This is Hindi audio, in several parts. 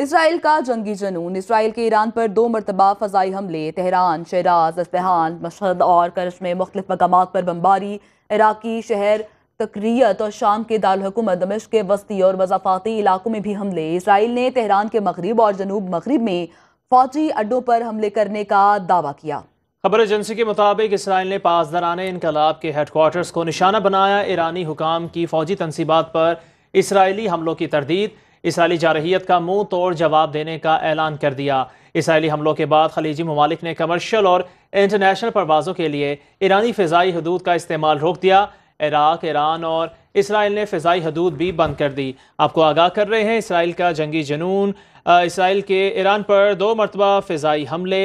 इसराइल का जंगी जनून इसराइल के ईरान पर दो मरतबा फजाई हमले तेहरान शराज इस्तेहान मशहद और करश में मुख्तफ मकाम पर बम्बारी इराकी शहर तकरीत और शाम के दारकूमत दमिश के वस्ती और मजाफाती इलाकों में भी हमले इसराइल ने तेहरान के मगरब और जनूब मगरब में फौजी अड्डों पर हमले करने का दावा किया खबर एजेंसी के मुताबिक इसराइल ने दरान इनकलाब के हेडकोार्टर्स को निशाना बनाया ईरानी हुकाम की फौजी तनसीबात पर इसराइली हमलों की तरदीद इसराइली जारहीत का मुंह तोड़ जवाब देने का ऐलान कर दिया इसराइली हमलों के बाद खलीजी ममालिक ने कमर्शल और इंटरनेशनल परवाज़ों के लिए ईरानी फ़जाई हदूद का इस्तेमाल रोक दिया इराक ईरान और इसराइल ने फ़जाई हदूद भी बंद कर दी आपको आगाह कर रहे हैं इसराइल का जंगी जनून इसराइल के ईरान पर दो मरतबा फ़जाई हमले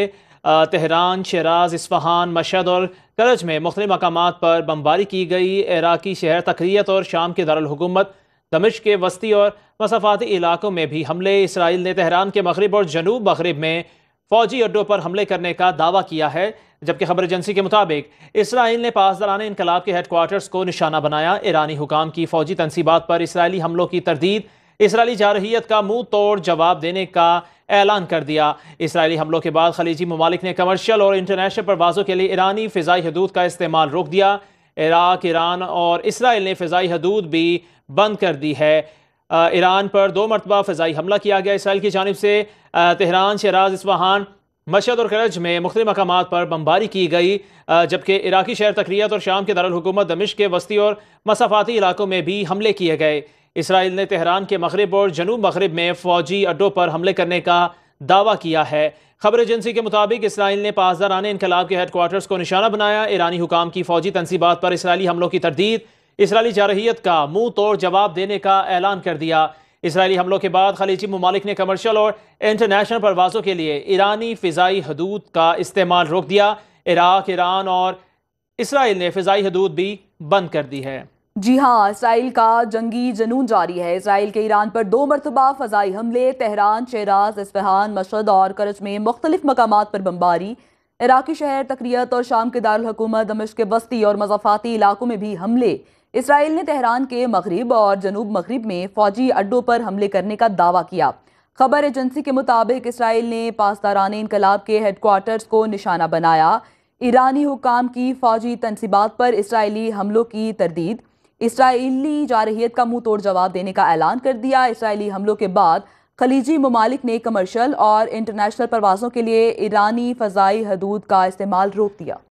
तेहरान शराज इसफहान मशद और करज में मुख्त मकाम पर बमबारी की गई इराकी शहर तकरीत और शाम के दारकूमत दमिश के वस्ती और मसाफाती इलाकों में भी हमले इसराइल ने तहरान के मगरब और जनूब मगरब में फौजी अड्डों पर हमले करने का दावा किया है जबकि खबर एजेंसी के मुताबिक इसराइल ने पासदारान इनकलाब के हेडकोार्टर्स को निशाना बनाया ईरानी हुकाम की फौजी तनसीबात पर इसराइली हमलों की तरदीद इसराइली जारहीत का मुंह तोड़ जवाब देने का ऐलान कर दिया इसराइली हमलों के बाद खलीजी ममालिक ने कमर्शियल और इंटरनेशनल परवाज़ों के लिए ईरानी फ़िज़ाई हदूद का इस्तेमाल रोक दिया इराक ईरान और इसराइल ने फ़ज़ाई हदूद भी बंद कर दी है ईरान पर दो मरतबा फ़जाई हमला किया गया इसराइल की जानब से तेहरान शराज इसवाहान मशद और करज में मुख्तु मकाम पर बमबारी की गई जबकि इराकी शहर तकरीत और शाम के दारकूमत दमिश के वस्ती और मसाफाती इलाकों में भी हमले किए गए इसराइल ने तेहरान के मगरब और जनूब मगरब में फ़ौजी अड्डों पर हमले करने का दावा किया है खबर एजेंसी के मुताबिक इसराइल ने पासदारान इनकलाब के हेडकोार्टर्स को निशाना बनाया ईरानी हुकाम की फौजी तनसीबात पर इसराइली हमलों की तरदीद इसराइली जारहीत का मुंह तोड़ जवाब देने का ऐलान कर दिया इसराइली हमलों के बाद खलीजी ममालिक ने कमर्शल और इंटरनेशनल परवाज़ों के लिए ईरानी फ़िज़ाई हदूद का इस्तेमाल रोक दिया इराक ईरान और इसराइल ने फ़िज़ाई हदूद भी बंद कर दी है जी हाँ इसराइल का जंगी जनून जारी है इसराइल के ईरान पर दो मरतबा फजाई हमले तेहरान शहराज इसफहान मशद और करज में मुख्तलिफ मकाम पर बम्बारी इराकी शहर तकरीत और शाम के दारकूमत दमिश के वस्ती और मजाफाती इलाकों में भी हमले इसराइल ने तेहरान के मगरब और जनूब मगरब में फौजी अड्डों पर हमले करने का दावा किया खबर एजेंसी के मुताबिक इसराइल ने पासदारान इनकलाब के हेडकोार्टर्स को निशाना बनाया ईरानी हुकाम की फौजी तनसीबात पर इसराइली हमलों की तरदीद इसराइली जारहीत का मुंह तोड़ जवाब देने का ऐलान कर दिया इसराइली हमलों के बाद खलीजी ममालिक ने कमर्शल और इंटरनेशनल परवाज़ों के लिए ईरानी फ़जाई हदूद का इस्तेमाल रोक दिया